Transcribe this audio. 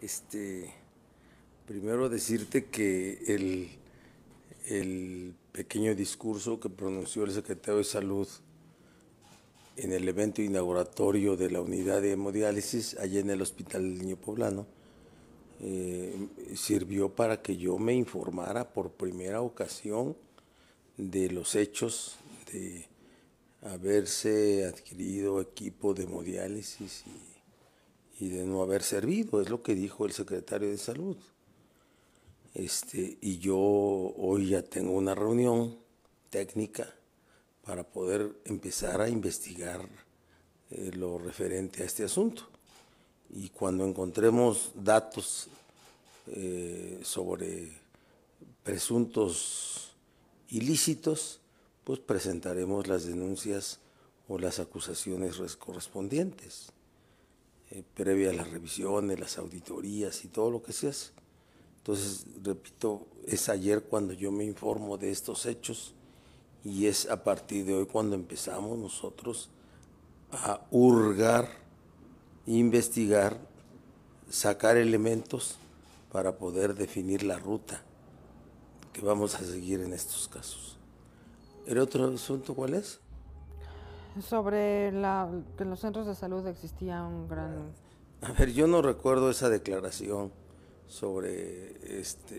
Este, primero decirte que el, el pequeño discurso que pronunció el secretario de Salud en el evento inauguratorio de la unidad de hemodiálisis allá en el Hospital del Niño Poblano, eh, sirvió para que yo me informara por primera ocasión de los hechos de haberse adquirido equipo de hemodiálisis y y de no haber servido, es lo que dijo el secretario de salud. Este, y yo hoy ya tengo una reunión técnica para poder empezar a investigar eh, lo referente a este asunto. Y cuando encontremos datos eh, sobre presuntos ilícitos, pues presentaremos las denuncias o las acusaciones correspondientes a las revisiones, las auditorías y todo lo que se hace. Entonces, repito, es ayer cuando yo me informo de estos hechos y es a partir de hoy cuando empezamos nosotros a hurgar, investigar, sacar elementos para poder definir la ruta que vamos a seguir en estos casos. ¿El otro asunto cuál es? Sobre la, que en los centros de salud existía un gran... Ah, a ver, yo no recuerdo esa declaración sobre este,